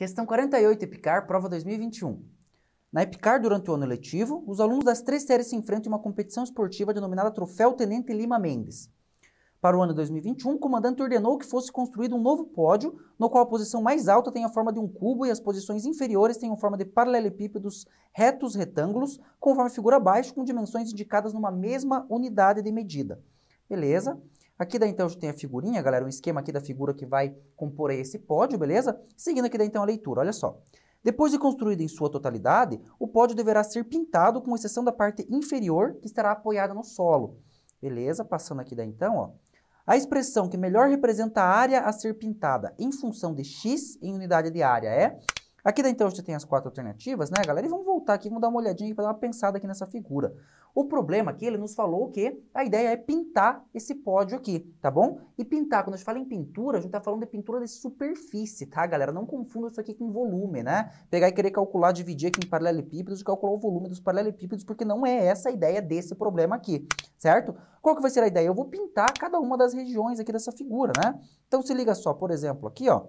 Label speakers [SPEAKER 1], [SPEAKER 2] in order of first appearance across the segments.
[SPEAKER 1] Questão 48 EPICAR, prova 2021. Na EPICAR, durante o ano letivo, os alunos das três séries se enfrentam em uma competição esportiva denominada Troféu Tenente Lima Mendes. Para o ano 2021, o comandante ordenou que fosse construído um novo pódio, no qual a posição mais alta tem a forma de um cubo e as posições inferiores têm a forma de paralelepípedos retos retângulos, conforme a figura abaixo, com dimensões indicadas numa mesma unidade de medida. Beleza? Aqui daí então a gente tem a figurinha, galera, um esquema aqui da figura que vai compor esse pódio, beleza? Seguindo aqui daí então a leitura, olha só. Depois de construído em sua totalidade, o pódio deverá ser pintado com exceção da parte inferior, que estará apoiada no solo. Beleza? Passando aqui daí então, ó. A expressão que melhor representa a área a ser pintada em função de x em unidade de área é... Aqui daí então a gente tem as quatro alternativas, né, galera? E vamos voltar aqui, vamos dar uma olhadinha para dar uma pensada aqui nessa figura. O problema aqui, ele nos falou que a ideia é pintar esse pódio aqui, tá bom? E pintar, quando a gente fala em pintura, a gente tá falando de pintura de superfície, tá, galera? Não confunda isso aqui com volume, né? Pegar e querer calcular, dividir aqui em paralelepípedos e calcular o volume dos paralelepípedos, porque não é essa a ideia desse problema aqui, certo? Qual que vai ser a ideia? Eu vou pintar cada uma das regiões aqui dessa figura, né? Então se liga só, por exemplo, aqui, ó,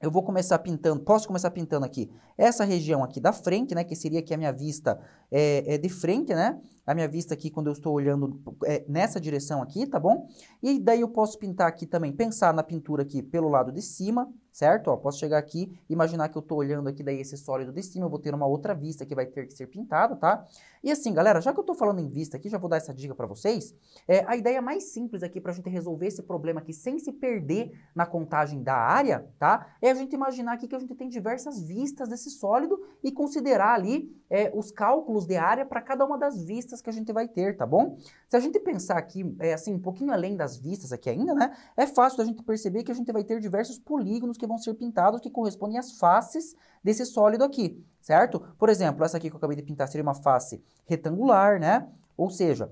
[SPEAKER 1] eu vou começar pintando, posso começar pintando aqui essa região aqui da frente, né, que seria aqui a minha vista é, é de frente, né, a minha vista aqui quando eu estou olhando é, nessa direção aqui, tá bom? E daí eu posso pintar aqui também, pensar na pintura aqui pelo lado de cima, certo? Ó, posso chegar aqui, imaginar que eu estou olhando aqui daí esse sólido de cima, eu vou ter uma outra vista que vai ter que ser pintada, tá? E assim, galera, já que eu estou falando em vista aqui, já vou dar essa dica para vocês, é, a ideia mais simples aqui para a gente resolver esse problema aqui sem se perder na contagem da área, tá? É a gente imaginar aqui que a gente tem diversas vistas desse sólido e considerar ali é, os cálculos de área para cada uma das vistas que a gente vai ter, tá bom? Se a gente pensar aqui, é, assim, um pouquinho além das vistas aqui ainda, né? É fácil a gente perceber que a gente vai ter diversos polígonos que vão ser pintados que correspondem às faces desse sólido aqui, certo? Por exemplo, essa aqui que eu acabei de pintar seria uma face retangular, né? Ou seja,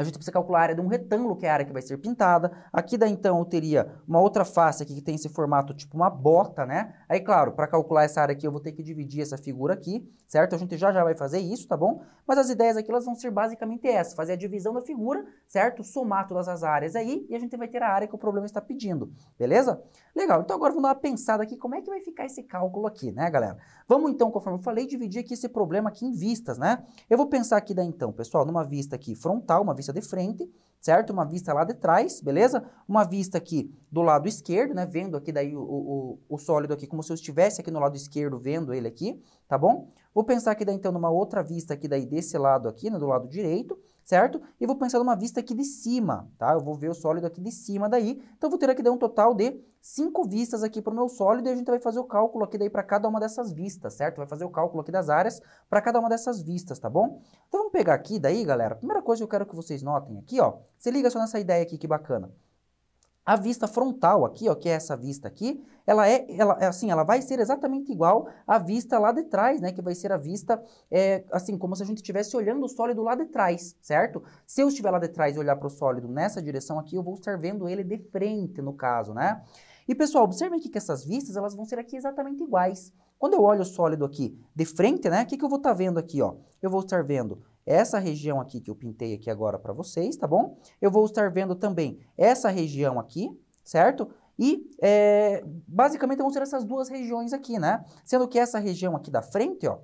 [SPEAKER 1] a gente precisa calcular a área de um retângulo, que é a área que vai ser pintada. Aqui daí, então, eu teria uma outra face aqui que tem esse formato tipo uma bota, né? Aí, claro, para calcular essa área aqui, eu vou ter que dividir essa figura aqui, certo? A gente já já vai fazer isso, tá bom? Mas as ideias aqui, elas vão ser basicamente essas, fazer a divisão da figura, certo? Somar todas as áreas aí e a gente vai ter a área que o problema está pedindo, beleza? Legal, então agora vamos dar uma pensada aqui, como é que vai ficar esse cálculo aqui, né, galera? Vamos então, conforme eu falei, dividir aqui esse problema aqui em vistas, né? Eu vou pensar aqui daí, então, pessoal, numa vista aqui frontal, uma vista vista de frente, certo? Uma vista lá de trás, beleza? Uma vista aqui do lado esquerdo, né? Vendo aqui daí o, o, o sólido aqui, como se eu estivesse aqui no lado esquerdo vendo ele aqui, tá bom? Vou pensar aqui daí, então, numa outra vista aqui daí desse lado aqui, né? Do lado direito, certo? E vou pensar numa vista aqui de cima, tá? Eu vou ver o sólido aqui de cima daí, então vou ter aqui daí um total de cinco vistas aqui para o meu sólido e a gente vai fazer o cálculo aqui daí para cada uma dessas vistas, certo? Vai fazer o cálculo aqui das áreas para cada uma dessas vistas, tá bom? Então vamos pegar aqui daí, galera, primeira coisa que eu quero que vocês notem aqui, ó, se liga só nessa ideia aqui que bacana. A vista frontal aqui, ó, que é essa vista aqui, ela é, ela, é assim, ela vai ser exatamente igual à vista lá de trás, né? Que vai ser a vista, é, assim, como se a gente estivesse olhando o sólido lá de trás, certo? Se eu estiver lá de trás e olhar para o sólido nessa direção aqui, eu vou estar vendo ele de frente, no caso, né? E pessoal, observem aqui que essas vistas, elas vão ser aqui exatamente iguais. Quando eu olho o sólido aqui de frente, né? O que, que eu vou estar tá vendo aqui, ó? Eu vou estar vendo essa região aqui que eu pintei aqui agora para vocês, tá bom? Eu vou estar vendo também essa região aqui, certo? E é, basicamente vão ser essas duas regiões aqui, né? Sendo que essa região aqui da frente, ó,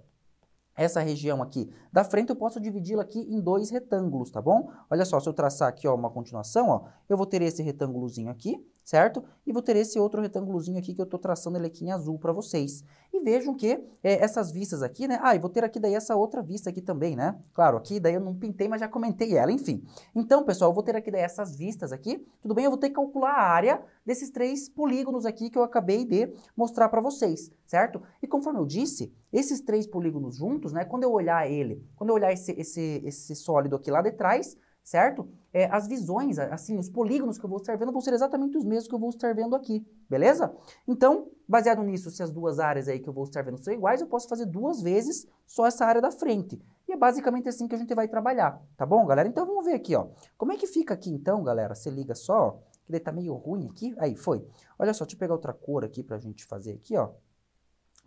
[SPEAKER 1] essa região aqui da frente eu posso dividi-la aqui em dois retângulos, tá bom? Olha só, se eu traçar aqui ó, uma continuação, ó, eu vou ter esse retângulozinho aqui, certo? E vou ter esse outro retângulozinho aqui que eu estou traçando ele aqui em azul para vocês. E vejam que é, essas vistas aqui, né? Ah, e vou ter aqui daí essa outra vista aqui também, né? Claro, aqui daí eu não pintei, mas já comentei ela, enfim. Então, pessoal, eu vou ter aqui daí essas vistas aqui, tudo bem? Eu vou ter que calcular a área desses três polígonos aqui que eu acabei de mostrar para vocês, certo? E conforme eu disse, esses três polígonos juntos, né? Quando eu olhar ele, quando eu olhar esse, esse, esse sólido aqui lá de trás, certo? É, as visões, assim, os polígonos que eu vou estar vendo vão ser exatamente os mesmos que eu vou estar vendo aqui, beleza? Então, baseado nisso, se as duas áreas aí que eu vou estar vendo são iguais, eu posso fazer duas vezes só essa área da frente. E é basicamente assim que a gente vai trabalhar, tá bom, galera? Então, vamos ver aqui, ó. Como é que fica aqui, então, galera? Você liga só, ó, que daí tá meio ruim aqui. Aí, foi. Olha só, deixa eu pegar outra cor aqui pra gente fazer aqui, ó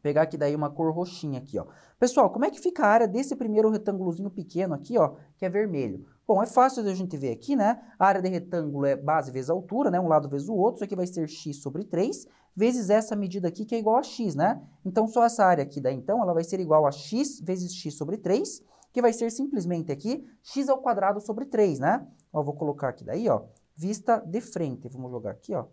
[SPEAKER 1] pegar aqui daí uma cor roxinha aqui, ó. Pessoal, como é que fica a área desse primeiro retângulozinho pequeno aqui, ó, que é vermelho? Bom, é fácil de a gente ver aqui, né? A área de retângulo é base vezes altura, né? Um lado vezes o outro, isso aqui vai ser x sobre 3, vezes essa medida aqui que é igual a x, né? Então, só essa área aqui daí, então, ela vai ser igual a x vezes x sobre 3, que vai ser simplesmente aqui x ao quadrado sobre 3, né? Ó, vou colocar aqui daí, ó, vista de frente. Vamos jogar aqui, ó,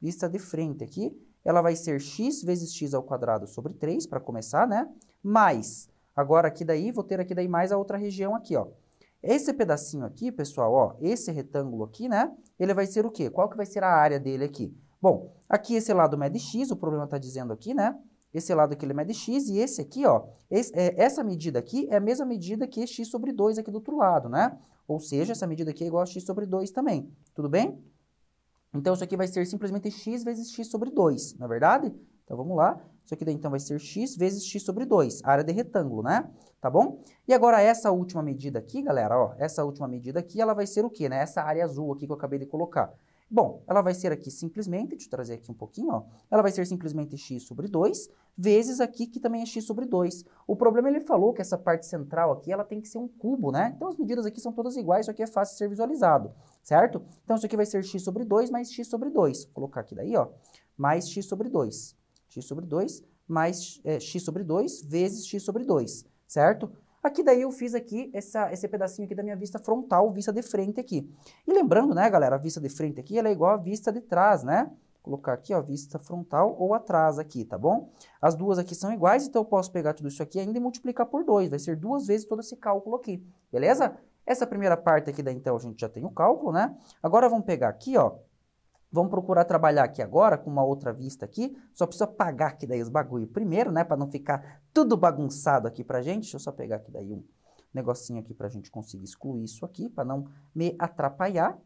[SPEAKER 1] vista de frente aqui ela vai ser x vezes x ao quadrado sobre 3, para começar, né? Mais, agora aqui daí, vou ter aqui daí mais a outra região aqui, ó. Esse pedacinho aqui, pessoal, ó, esse retângulo aqui, né? Ele vai ser o quê? Qual que vai ser a área dele aqui? Bom, aqui esse lado mede x, o problema está dizendo aqui, né? Esse lado aqui ele mede x e esse aqui, ó, esse, é, essa medida aqui é a mesma medida que x sobre 2 aqui do outro lado, né? Ou seja, essa medida aqui é igual a x sobre 2 também, tudo bem? Então, isso aqui vai ser simplesmente x vezes x sobre 2, não é verdade? Então, vamos lá. Isso aqui, então, vai ser x vezes x sobre 2, área de retângulo, né? Tá bom? E agora, essa última medida aqui, galera, ó, essa última medida aqui, ela vai ser o quê, né? Essa área azul aqui que eu acabei de colocar. Bom, ela vai ser aqui simplesmente, deixa eu trazer aqui um pouquinho, ó, ela vai ser simplesmente x sobre 2, vezes aqui que também é x sobre 2. O problema, ele falou que essa parte central aqui, ela tem que ser um cubo, né? Então as medidas aqui são todas iguais, isso aqui é fácil de ser visualizado, certo? Então isso aqui vai ser x sobre 2 mais x sobre 2, vou colocar aqui daí, ó, mais x sobre 2, x sobre 2 mais é, x sobre 2 vezes x sobre 2, certo? Aqui daí eu fiz aqui essa, esse pedacinho aqui da minha vista frontal, vista de frente aqui. E lembrando, né, galera, a vista de frente aqui ela é igual à vista de trás, né? colocar aqui, ó, vista frontal ou atrás aqui, tá bom? As duas aqui são iguais, então eu posso pegar tudo isso aqui ainda e multiplicar por 2, vai ser duas vezes todo esse cálculo aqui, beleza? Essa primeira parte aqui da então a gente já tem o cálculo, né? Agora vamos pegar aqui, ó, Vamos procurar trabalhar aqui agora com uma outra vista aqui. Só precisa apagar aqui daí os bagulho primeiro, né? Para não ficar tudo bagunçado aqui pra gente. Deixa eu só pegar aqui daí um negocinho aqui pra gente conseguir excluir isso aqui, para não me atrapalhar.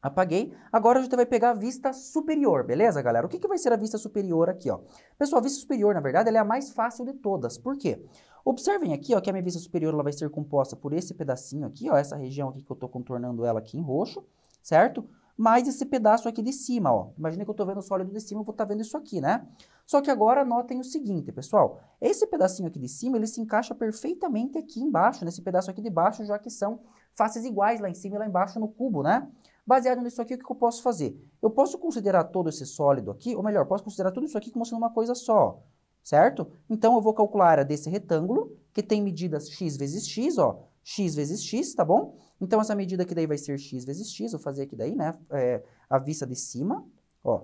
[SPEAKER 1] Apaguei. Agora a gente vai pegar a vista superior, beleza, galera? O que, que vai ser a vista superior aqui, ó? Pessoal, a vista superior, na verdade, ela é a mais fácil de todas. Por quê? Observem aqui, ó, que a minha vista superior ela vai ser composta por esse pedacinho aqui, ó, essa região aqui que eu estou contornando ela aqui em roxo, certo? Certo? mais esse pedaço aqui de cima, ó. Imagina que eu estou vendo o sólido de cima, eu vou estar tá vendo isso aqui, né? Só que agora notem o seguinte, pessoal. Esse pedacinho aqui de cima, ele se encaixa perfeitamente aqui embaixo, nesse pedaço aqui de baixo, já que são faces iguais lá em cima e lá embaixo no cubo, né? Baseado nisso aqui, o que eu posso fazer? Eu posso considerar todo esse sólido aqui, ou melhor, posso considerar tudo isso aqui como sendo uma coisa só, certo? Então, eu vou calcular a área desse retângulo, que tem medidas x vezes x, ó x vezes x, tá bom? Então, essa medida aqui daí vai ser x vezes x, vou fazer aqui daí, né, é, a vista de cima, ó,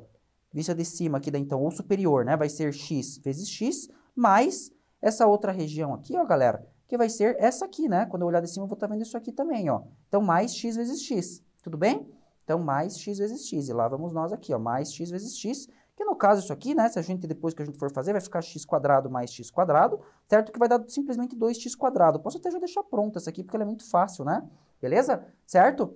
[SPEAKER 1] vista de cima aqui daí, então, ou superior, né, vai ser x vezes x, mais essa outra região aqui, ó, galera, que vai ser essa aqui, né, quando eu olhar de cima eu vou estar tá vendo isso aqui também, ó, então, mais x vezes x, tudo bem? Então, mais x vezes x, e lá vamos nós aqui, ó, mais x vezes x, que no caso isso aqui, né, se a gente depois que a gente for fazer, vai ficar x quadrado mais x quadrado, certo? Que vai dar simplesmente 2x quadrado. Posso até já deixar pronta essa aqui, porque ela é muito fácil, né? Beleza? Certo?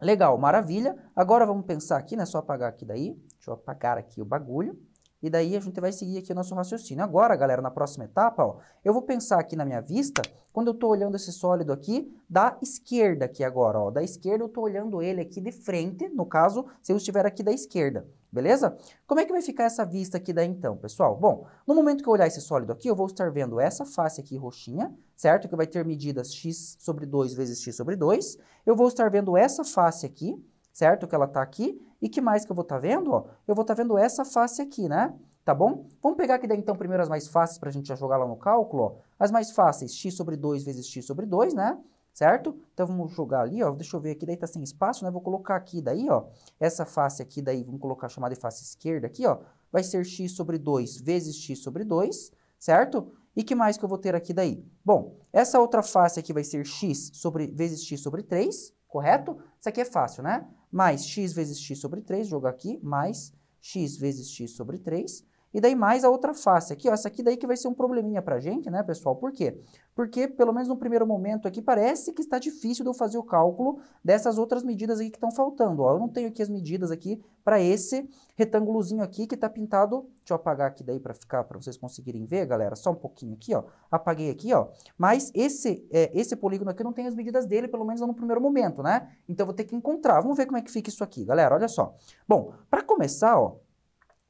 [SPEAKER 1] Legal, maravilha. Agora vamos pensar aqui, né? Só apagar aqui daí. Deixa eu apagar aqui o bagulho. E daí a gente vai seguir aqui o nosso raciocínio. Agora, galera, na próxima etapa, ó, eu vou pensar aqui na minha vista, quando eu estou olhando esse sólido aqui, da esquerda aqui agora, ó. Da esquerda eu estou olhando ele aqui de frente, no caso, se eu estiver aqui da esquerda, beleza? Como é que vai ficar essa vista aqui daí então, pessoal? Bom, no momento que eu olhar esse sólido aqui, eu vou estar vendo essa face aqui roxinha, certo? Que vai ter medidas x sobre 2 vezes x sobre 2. Eu vou estar vendo essa face aqui, certo? Que ela está aqui e que mais que eu vou estar tá vendo? Ó, eu vou estar tá vendo essa face aqui, né? Tá bom? Vamos pegar aqui daí, então primeiro as mais fáceis para a gente já jogar lá no cálculo. Ó. As mais fáceis, x sobre 2 vezes x sobre 2, né? Certo? Então vamos jogar ali, ó. Deixa eu ver aqui, daí tá sem espaço, né? Vou colocar aqui daí, ó. Essa face aqui daí, vamos colocar chamada de face esquerda aqui, ó. Vai ser x sobre 2 vezes x sobre 2, certo? E que mais que eu vou ter aqui daí? Bom, essa outra face aqui vai ser x sobre, vezes x sobre 3, correto? Isso aqui é fácil, né? mais x vezes x sobre 3, jogar aqui, mais x vezes x sobre 3, e daí mais a outra face aqui, ó, essa aqui daí que vai ser um probleminha pra gente, né, pessoal? Por quê? Porque, pelo menos no primeiro momento aqui, parece que está difícil de eu fazer o cálculo dessas outras medidas aqui que estão faltando, ó. Eu não tenho aqui as medidas aqui para esse retângulozinho aqui que está pintado. Deixa eu apagar aqui daí para ficar, para vocês conseguirem ver, galera, só um pouquinho aqui, ó. Apaguei aqui, ó. Mas esse, é, esse polígono aqui não tem as medidas dele, pelo menos no primeiro momento, né? Então eu vou ter que encontrar. Vamos ver como é que fica isso aqui, galera, olha só. Bom, para começar, ó,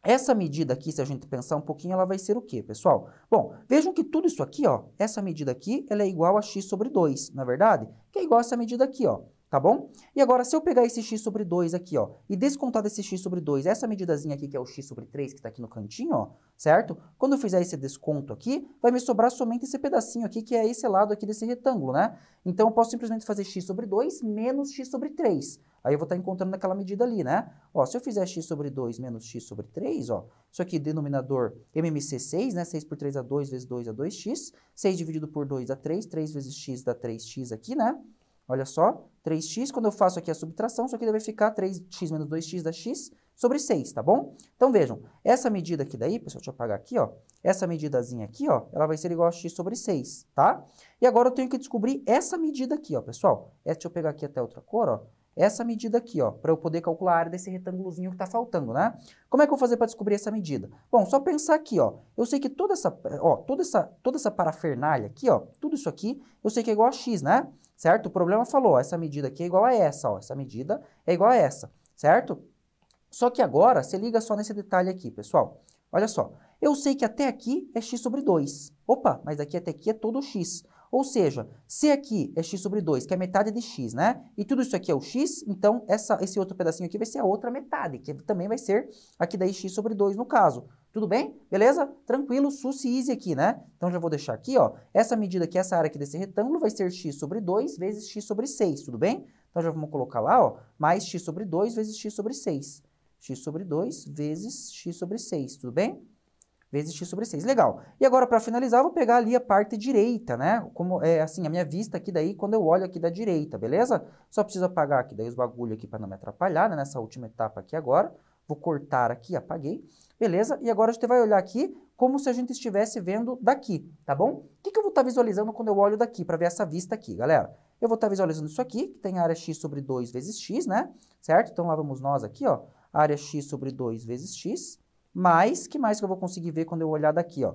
[SPEAKER 1] essa medida aqui, se a gente pensar um pouquinho, ela vai ser o quê, pessoal? Bom, vejam que tudo isso aqui, ó, essa medida aqui, ela é igual a x sobre 2, não é verdade? Que é igual a essa medida aqui, ó tá bom? E agora, se eu pegar esse x sobre 2 aqui, ó, e descontar desse x sobre 2, essa medidazinha aqui, que é o x sobre 3, que está aqui no cantinho, ó, certo? Quando eu fizer esse desconto aqui, vai me sobrar somente esse pedacinho aqui, que é esse lado aqui desse retângulo, né? Então, eu posso simplesmente fazer x sobre 2 menos x sobre 3. Aí eu vou estar tá encontrando aquela medida ali, né? Ó, se eu fizer x sobre 2 menos x sobre 3, ó, isso aqui, denominador MMC6, né? 6 por 3 dá 2 vezes 2 dá 2x. 6 dividido por 2 dá 3. 3 vezes x dá 3x aqui, né? Olha só. 3x, quando eu faço aqui a subtração, isso aqui vai ficar 3x menos 2x da x sobre 6, tá bom? Então, vejam, essa medida aqui daí, pessoal, deixa eu apagar aqui, ó, essa medidazinha aqui, ó, ela vai ser igual a x sobre 6, tá? E agora eu tenho que descobrir essa medida aqui, ó, pessoal. Essa, é, deixa eu pegar aqui até outra cor, ó. Essa medida aqui, ó, para eu poder calcular a área desse retângulozinho que está faltando, né? Como é que eu vou fazer para descobrir essa medida? Bom, só pensar aqui, ó. Eu sei que toda essa, ó, toda essa, toda essa parafernália aqui, ó, tudo isso aqui, eu sei que é igual a x, né? certo? O problema falou, ó, essa medida aqui é igual a essa, ó, essa medida é igual a essa, certo? Só que agora, se liga só nesse detalhe aqui, pessoal. Olha só, eu sei que até aqui é x sobre 2. Opa, mas aqui até aqui é todo x. Ou seja, se aqui é x sobre 2, que é metade de x, né? E tudo isso aqui é o x, então essa, esse outro pedacinho aqui vai ser a outra metade, que também vai ser aqui daí x sobre 2 no caso. Tudo bem? Beleza? Tranquilo, e easy aqui, né? Então já vou deixar aqui, ó, essa medida aqui, essa área aqui desse retângulo vai ser x sobre 2 vezes x sobre 6, tudo bem? Então já vamos colocar lá, ó, mais x sobre 2 vezes x sobre 6. x sobre 2 vezes x sobre 6, tudo bem? Vezes x sobre 6, legal. E agora, para finalizar, eu vou pegar ali a parte direita, né? Como, é, assim, a minha vista aqui daí, quando eu olho aqui da direita, beleza? Só preciso apagar aqui daí os bagulho aqui para não me atrapalhar, né? Nessa última etapa aqui agora. Vou cortar aqui, apaguei. Beleza? E agora a gente vai olhar aqui como se a gente estivesse vendo daqui, tá bom? O que, que eu vou estar tá visualizando quando eu olho daqui para ver essa vista aqui, galera? Eu vou estar tá visualizando isso aqui, que tem a área x sobre 2 vezes x, né? Certo? Então lá vamos nós aqui, ó. Área x sobre 2 vezes x, mais, que mais que eu vou conseguir ver quando eu olhar daqui, ó?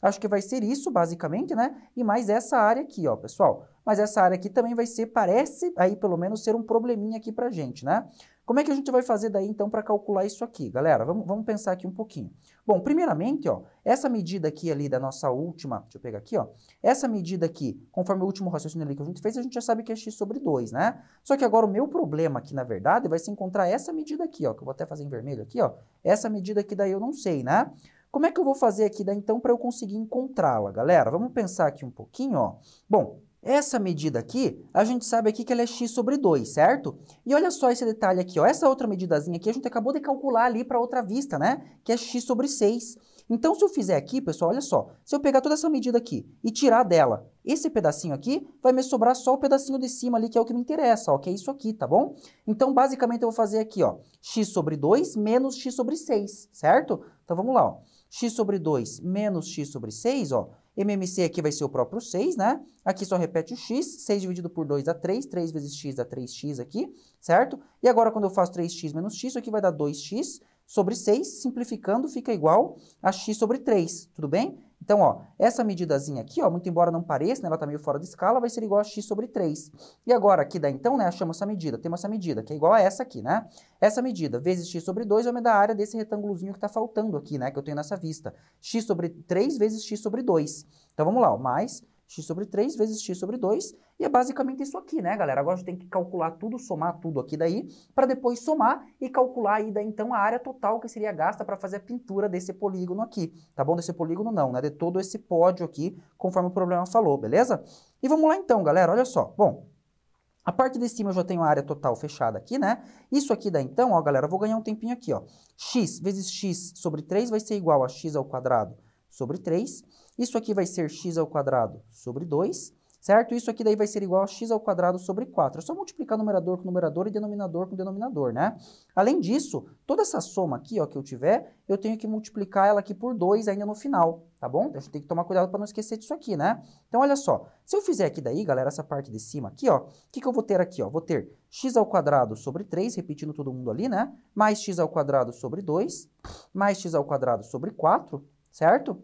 [SPEAKER 1] Acho que vai ser isso, basicamente, né? E mais essa área aqui, ó, pessoal. Mas essa área aqui também vai ser, parece aí pelo menos ser um probleminha aqui pra gente, né? Como é que a gente vai fazer daí então para calcular isso aqui, galera? Vamos, vamos, pensar aqui um pouquinho. Bom, primeiramente, ó, essa medida aqui ali da nossa última, deixa eu pegar aqui, ó, essa medida aqui, conforme o último raciocínio ali que a gente fez, a gente já sabe que é x sobre 2, né? Só que agora o meu problema aqui, na verdade, vai ser encontrar essa medida aqui, ó, que eu vou até fazer em vermelho aqui, ó, essa medida aqui daí eu não sei, né? Como é que eu vou fazer aqui daí então para eu conseguir encontrá-la, galera? Vamos pensar aqui um pouquinho, ó. Bom, essa medida aqui, a gente sabe aqui que ela é x sobre 2, certo? E olha só esse detalhe aqui, ó. essa outra medidazinha aqui a gente acabou de calcular ali para outra vista, né? Que é x sobre 6. Então, se eu fizer aqui, pessoal, olha só, se eu pegar toda essa medida aqui e tirar dela esse pedacinho aqui, vai me sobrar só o pedacinho de cima ali, que é o que me interessa, ó, que é isso aqui, tá bom? Então, basicamente, eu vou fazer aqui, ó, x sobre 2 menos x sobre 6, certo? Então, vamos lá, ó, x sobre 2 menos x sobre 6, ó, MMC aqui vai ser o próprio 6, né? Aqui só repete o x, 6 dividido por 2 dá 3, 3 vezes x dá 3x aqui, certo? E agora quando eu faço 3x menos x, isso aqui vai dar 2x, sobre 6, simplificando, fica igual a x sobre 3, tudo bem? Então, ó, essa medidazinha aqui, ó, muito embora não pareça, né, ela está meio fora de escala, vai ser igual a x sobre 3. E agora, aqui dá então, né, achamos essa medida, temos essa medida, que é igual a essa aqui, né? Essa medida, vezes x sobre 2, vai me dar a área desse retângulozinho que está faltando aqui, né, que eu tenho nessa vista. x sobre 3 vezes x sobre 2. Então, vamos lá, ó, mais x sobre 3 vezes x sobre 2, e é basicamente isso aqui, né, galera? Agora a gente tem que calcular tudo, somar tudo aqui daí, para depois somar e calcular aí daí, então a área total que seria gasta para fazer a pintura desse polígono aqui, tá bom? Desse polígono não, né? De todo esse pódio aqui, conforme o problema falou, beleza? E vamos lá então, galera, olha só. Bom, a parte de cima eu já tenho a área total fechada aqui, né? Isso aqui dá então, ó, galera, vou ganhar um tempinho aqui, ó. x vezes x sobre 3 vai ser igual a x ao quadrado sobre 3, isso aqui vai ser x ao quadrado sobre 2, certo? Isso aqui daí vai ser igual a x ao quadrado sobre 4. É só multiplicar numerador com numerador e denominador com denominador, né? Além disso, toda essa soma aqui ó, que eu tiver, eu tenho que multiplicar ela aqui por 2 ainda no final, tá bom? Então, a gente tem que tomar cuidado para não esquecer disso aqui, né? Então, olha só, se eu fizer aqui daí, galera, essa parte de cima aqui, ó, o que, que eu vou ter aqui? Ó? Vou ter x ao quadrado sobre 3, repetindo todo mundo ali, né? Mais x ao quadrado sobre 2, mais x ao quadrado sobre 4, certo?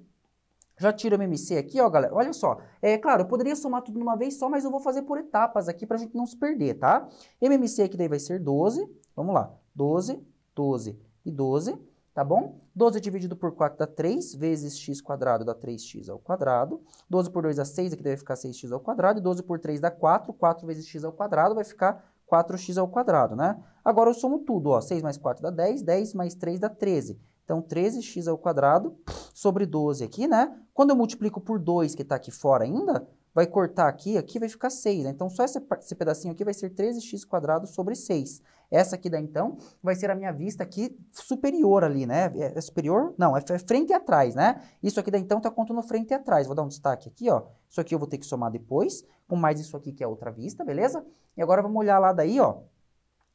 [SPEAKER 1] Já tiro o MMC aqui, ó, galera. Olha só. É claro, eu poderia somar tudo numa vez só, mas eu vou fazer por etapas aqui pra gente não se perder, tá? MMC aqui daí vai ser 12. Vamos lá. 12, 12 e 12, tá bom? 12 dividido por 4 dá 3, vezes x quadrado dá 3x ao quadrado. 12 por 2 dá 6, aqui deve ficar 6x ao quadrado. E 12 por 3 dá 4, 4 vezes x ao quadrado vai ficar 4x ao quadrado, né? Agora eu somo tudo, ó. 6 mais 4 dá 10, 10 mais 3 dá 13. Então, 13x ao quadrado sobre 12 aqui, né? Quando eu multiplico por 2, que está aqui fora ainda, vai cortar aqui, aqui vai ficar 6. Né? Então, só esse, esse, pedacinho aqui vai ser 13x quadrado sobre 6. Essa aqui, daí, então, vai ser a minha vista aqui superior ali, né? É, é superior? Não, é, é frente e atrás, né? Isso aqui, daí, então, está contando frente e atrás. Vou dar um destaque aqui, ó. Isso aqui eu vou ter que somar depois, com mais isso aqui que é outra vista, beleza? E agora vamos olhar lá daí, ó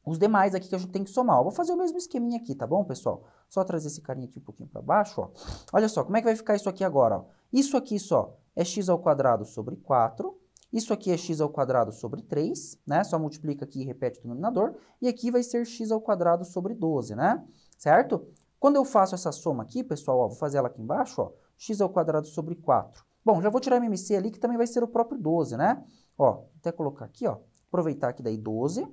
[SPEAKER 1] os demais aqui que a gente tem que somar. Eu Vou fazer o mesmo esqueminha aqui, tá bom, pessoal? Só trazer esse carinha aqui um pouquinho para baixo, ó. Olha só, como é que vai ficar isso aqui agora, ó? Isso aqui só é x ao quadrado sobre 4, isso aqui é x ao quadrado sobre 3, né? Só multiplica aqui e repete o denominador, e aqui vai ser x ao quadrado sobre 12, né? Certo? Quando eu faço essa soma aqui, pessoal, ó, vou fazer ela aqui embaixo, ó, x ao quadrado sobre 4. Bom, já vou tirar MMC ali, que também vai ser o próprio 12, né? Ó, até colocar aqui, ó, aproveitar aqui daí 12,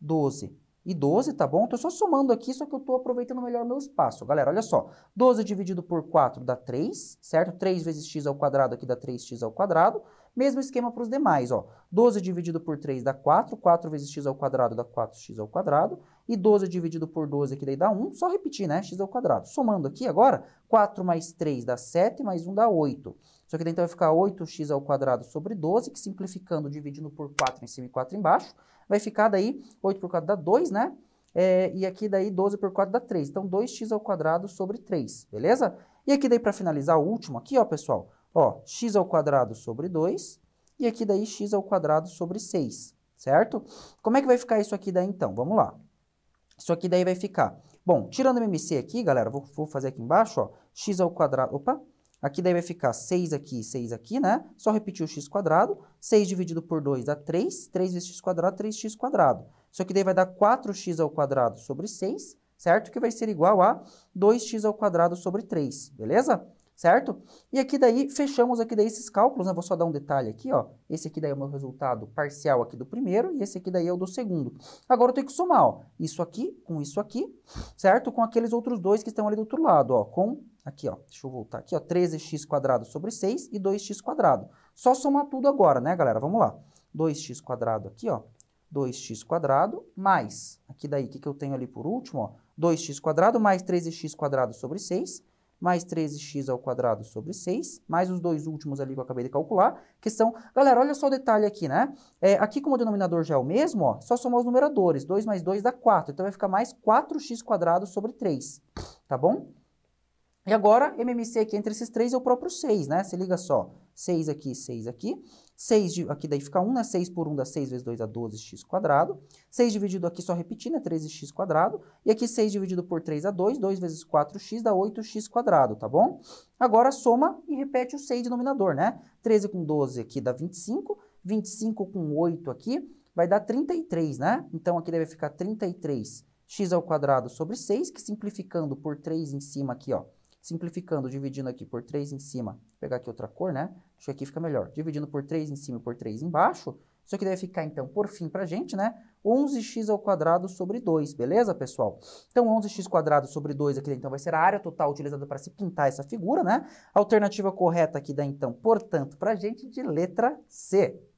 [SPEAKER 1] 12 e 12, tá bom? Estou só somando aqui, só que eu estou aproveitando melhor o meu espaço. Galera, olha só, 12 dividido por 4 dá 3, certo? 3 vezes x ao quadrado aqui dá 3x ao quadrado. Mesmo esquema para os demais, ó. 12 dividido por 3 dá 4, 4 vezes x ao quadrado dá 4x ao quadrado. E 12 dividido por 12 aqui daí dá 1, só repetir, né? x ao quadrado. Somando aqui agora, 4 mais 3 dá 7, mais 1 dá 8. Só que daí então vai ficar 8x ao quadrado sobre 12, que simplificando, dividindo por 4 em cima e 4 embaixo, vai ficar daí 8 por 4 dá 2, né? É, e aqui daí 12 por 4 dá 3. Então 2x ao quadrado sobre 3, beleza? E aqui daí para finalizar o último aqui, ó, pessoal, ó, x ao quadrado sobre 2 e aqui daí x ao quadrado sobre 6, certo? Como é que vai ficar isso aqui daí então? Vamos lá. Isso aqui daí vai ficar. Bom, tirando o MMC aqui, galera, vou, vou fazer aqui embaixo, ó, x ao quadrado, opa, Aqui daí vai ficar 6 aqui, e 6 aqui, né? Só repetir o x quadrado. 6 dividido por 2 dá 3. 3 vezes x quadrado, 3x quadrado. Isso aqui daí vai dar 4x ao quadrado sobre 6, certo? Que vai ser igual a 2x ao quadrado sobre 3, beleza? Certo? E aqui daí, fechamos aqui daí esses cálculos, né? Vou só dar um detalhe aqui, ó. Esse aqui daí é o meu resultado parcial aqui do primeiro e esse aqui daí é o do segundo. Agora eu tenho que somar, ó, isso aqui com isso aqui, certo? Com aqueles outros dois que estão ali do outro lado, ó, com Aqui, ó, deixa eu voltar aqui, ó, 13x² sobre 6 e 2x². Só somar tudo agora, né, galera? Vamos lá. 2x² aqui, ó, 2x² mais, aqui daí, o que, que eu tenho ali por último, ó, 2x² mais 13x² sobre 6, mais 13x sobre 6, mais os dois últimos ali que eu acabei de calcular, que são... Galera, olha só o detalhe aqui, né? É, aqui, como o denominador já é o mesmo, ó, só somar os numeradores. 2 mais 2 dá 4, então vai ficar mais 4x sobre 3, tá bom? tá bom? E agora, MMC aqui entre esses três é o próprio 6, né? Se liga só, 6 aqui, 6 aqui. 6 aqui daí fica 1, né? 6 por 1 dá 6 vezes 2 dá 12x 6 dividido aqui só repetindo é 13x E aqui 6 dividido por 3 dá 2, 2 vezes 4x dá 8x tá bom? Agora soma e repete o 6 denominador, né? 13 com 12 aqui dá 25, 25 com 8 aqui vai dar 33, né? Então aqui deve ficar 33x sobre 6, que simplificando por 3 em cima aqui, ó, Simplificando, dividindo aqui por 3 em cima, vou pegar aqui outra cor, né? que aqui fica melhor. Dividindo por 3 em cima e por 3 embaixo, isso aqui deve ficar, então, por fim, para a gente, né? 11x ao quadrado sobre 2, beleza, pessoal? Então, 11x quadrado sobre 2 aqui, então, vai ser a área total utilizada para se pintar essa figura, né? A alternativa correta aqui dá, então, portanto, para a gente de letra C.